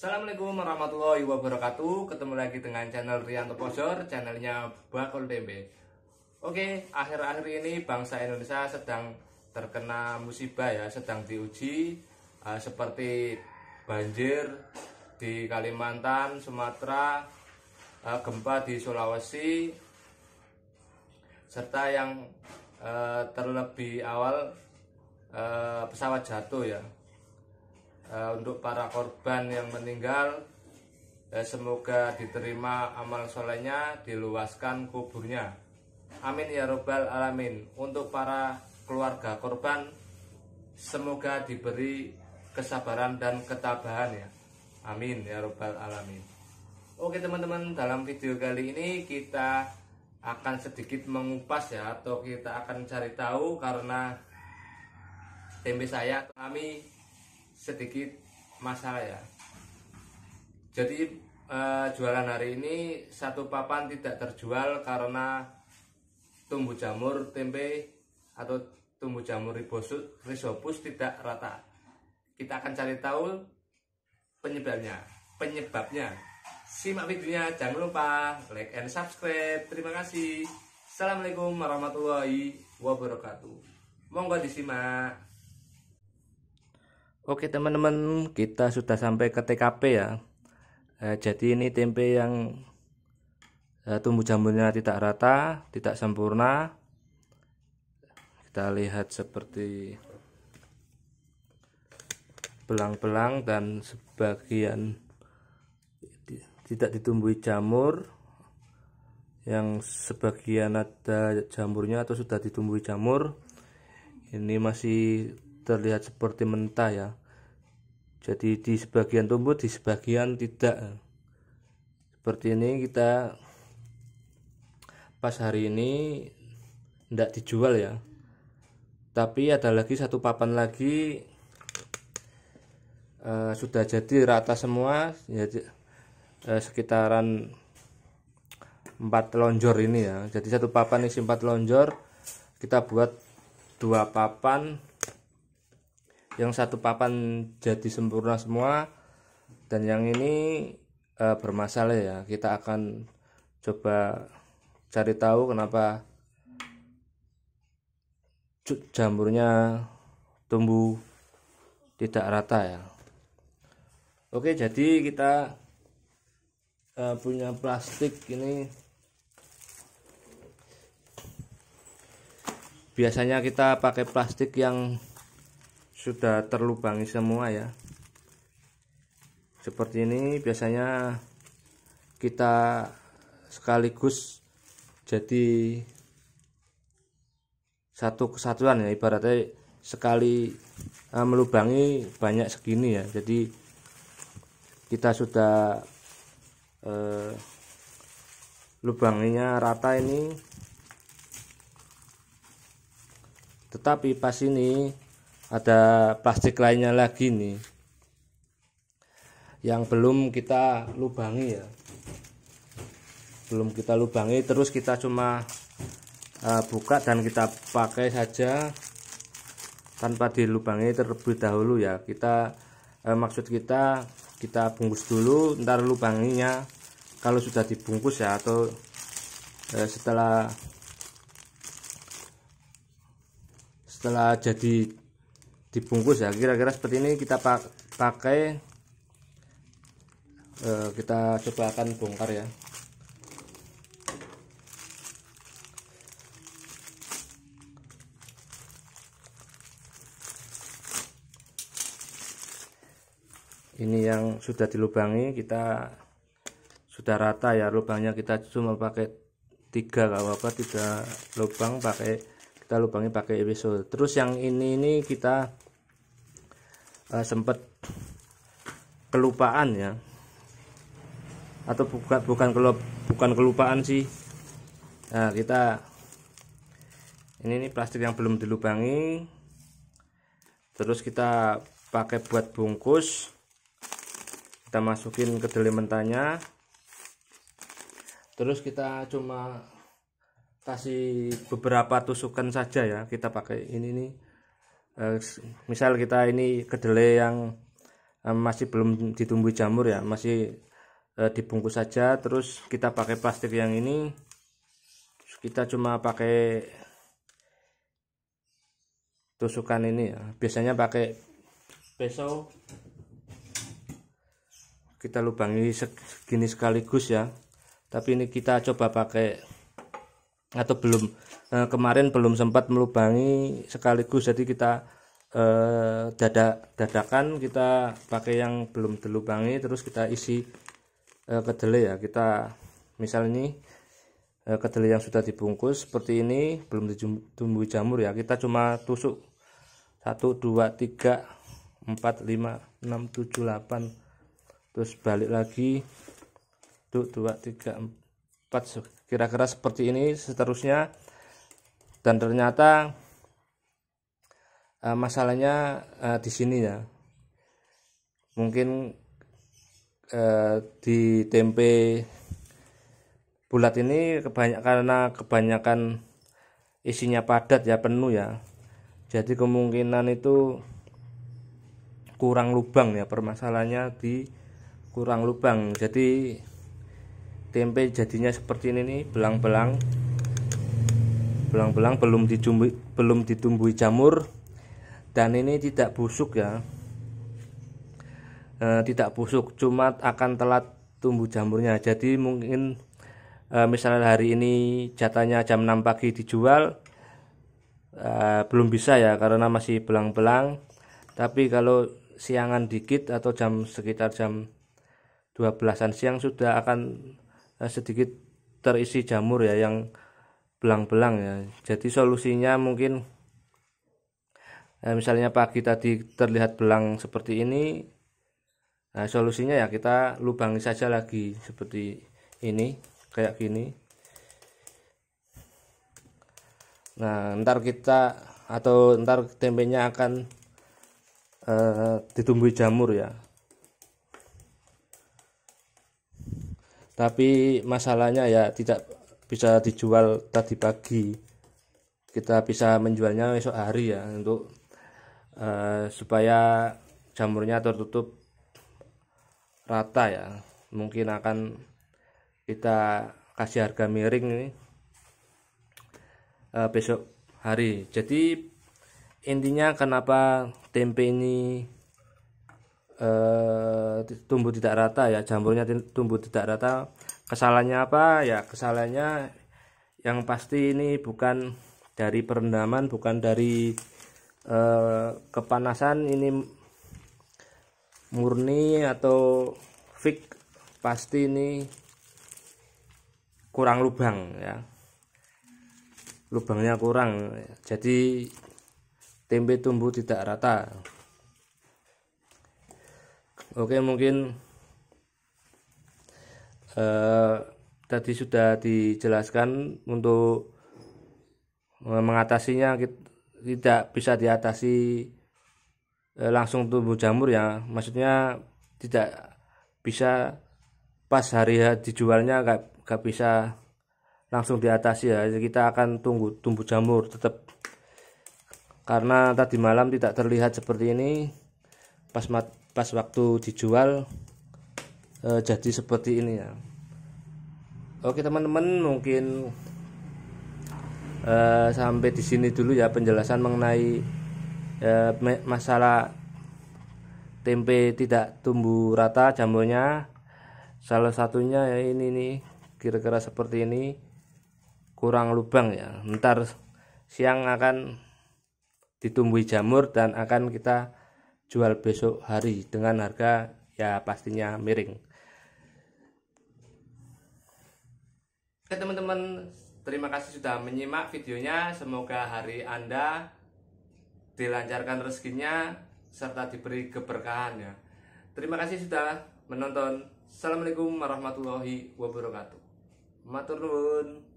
Assalamualaikum warahmatullahi wabarakatuh Ketemu lagi dengan channel Rianto Posor Channelnya Bakul Tempe Oke, akhir-akhir ini bangsa Indonesia sedang terkena musibah ya Sedang diuji uh, Seperti banjir di Kalimantan, Sumatera uh, Gempa di Sulawesi Serta yang uh, terlebih awal uh, pesawat jatuh ya Eh, untuk para korban yang meninggal eh, semoga diterima amal solehnya diluaskan kuburnya amin ya robbal alamin untuk para keluarga korban semoga diberi kesabaran dan ketabahan ya amin ya robbal alamin oke teman-teman dalam video kali ini kita akan sedikit mengupas ya atau kita akan cari tahu karena tempe saya kami sedikit masalah ya jadi eh, jualan hari ini satu papan tidak terjual karena tumbuh jamur tempe atau tumbuh jamur ribosut risopus tidak rata kita akan cari tahu penyebabnya penyebabnya simak videonya jangan lupa like and subscribe terima kasih assalamualaikum warahmatullahi wabarakatuh monggo disimak Oke teman-teman, kita sudah sampai ke TKP ya. Eh, jadi ini tempe yang eh, tumbuh jamurnya tidak rata, tidak sempurna. Kita lihat seperti belang-belang dan sebagian tidak ditumbuhi jamur. Yang sebagian ada jamurnya atau sudah ditumbuhi jamur. Ini masih terlihat seperti mentah ya jadi di sebagian tumbuh di sebagian tidak seperti ini kita pas hari ini tidak dijual ya tapi ada lagi satu papan lagi e, sudah jadi rata semua jadi e, sekitaran empat lonjor ini ya jadi satu papan isi empat lonjor kita buat dua papan yang satu papan jadi sempurna semua dan yang ini e, bermasalah ya kita akan coba cari tahu kenapa jamurnya tumbuh tidak rata ya oke jadi kita uh, punya plastik ini biasanya kita pakai plastik yang sudah terlubangi semua ya seperti ini biasanya kita sekaligus jadi satu kesatuan ya ibaratnya sekali uh, melubangi banyak segini ya jadi kita sudah uh, eh, lubangnya rata ini tetapi pas ini ada plastik lainnya lagi nih yang belum kita lubangi ya belum kita lubangi terus kita cuma uh, buka dan kita pakai saja tanpa dilubangi terlebih dahulu ya kita uh, maksud kita kita bungkus dulu ntar lubanginya kalau sudah dibungkus ya atau uh, setelah setelah jadi dibungkus ya kira-kira seperti ini kita pakai eh, kita coba akan bongkar ya ini yang sudah dilubangi kita sudah rata ya lubangnya kita cuma pakai tiga kalau apa-apa lubang pakai kita lubangi pakai episode terus yang ini ini kita uh, eh, sempat kelupaan ya atau bukan bukan kelup, bukan kelupaan sih nah kita ini, ini plastik yang belum dilubangi terus kita pakai buat bungkus kita masukin kedelai mentahnya terus kita cuma kasih beberapa tusukan saja ya kita pakai ini nih Eh, misal kita ini kedelai yang eh, masih belum ditumbuhi jamur ya masih eh, dibungkus saja terus kita pakai plastik yang ini kita cuma pakai tusukan ini ya biasanya pakai pisau kita lubangi segini sekaligus ya tapi ini kita coba pakai atau belum eh, kemarin belum sempat melubangi sekaligus jadi kita eh, dadak dadakan kita pakai yang belum dilubangi terus kita isi eh, kedelai ya kita misalnya ini eh, kedelai yang sudah dibungkus seperti ini belum ditumbuhi jamur ya kita cuma tusuk 1 2 3 4 5 6 7 8 terus balik lagi 1 2 3 4 kira-kira seperti ini seterusnya dan ternyata uh, masalahnya uh, di sini ya mungkin uh, di tempe bulat ini kebanyakan karena kebanyakan isinya padat ya penuh ya jadi kemungkinan itu kurang lubang ya permasalahannya di kurang lubang jadi tempe jadinya seperti ini nih belang-belang belang-belang belum ditumbuhi belum ditumbuhi jamur dan ini tidak busuk ya e, tidak busuk cuma akan telat tumbuh jamurnya jadi mungkin e, misalnya hari ini jatahnya jam 6 pagi dijual e, belum bisa ya karena masih belang-belang tapi kalau siangan dikit atau jam sekitar jam 12an siang sudah akan Eh, sedikit terisi jamur ya yang belang-belang ya jadi solusinya mungkin eh, misalnya pagi tadi terlihat belang seperti ini nah solusinya ya kita lubangi saja lagi seperti ini kayak gini nah ntar kita atau ntar tempenya akan uh, ditumbuhi jamur ya tapi masalahnya ya tidak bisa dijual tadi pagi kita bisa menjualnya esok hari ya untuk uh, supaya jamurnya tertutup rata ya mungkin akan kita kasih harga miring ini uh, besok hari jadi intinya kenapa tempe ini eh, tumbuh tidak rata ya jamurnya tumbuh tidak rata kesalahannya apa ya kesalahannya yang pasti ini bukan dari perendaman bukan dari eh, kepanasan ini murni atau fix pasti ini kurang lubang ya lubangnya kurang jadi tempe tumbuh tidak rata oke mungkin uh, tadi sudah dijelaskan untuk mengatasinya tidak bisa diatasi uh, langsung tumbuh jamur ya maksudnya tidak bisa pas hari dijualnya gak, gak bisa langsung diatasi ya kita akan tunggu tumbuh jamur tetap karena tadi malam tidak terlihat seperti ini pas mat, pas waktu dijual e, jadi seperti ini ya oke teman-teman mungkin e, sampai di sini dulu ya penjelasan mengenai e, masalah tempe tidak tumbuh rata jamurnya salah satunya ya ini nih kira-kira seperti ini kurang lubang ya ntar siang akan ditumbuhi jamur dan akan kita jual besok hari dengan harga ya pastinya miring. Oke teman-teman, terima kasih sudah menyimak videonya. Semoga hari Anda dilancarkan rezekinya serta diberi keberkahan ya. Terima kasih sudah menonton. Assalamualaikum warahmatullahi wabarakatuh. Matur nuwun.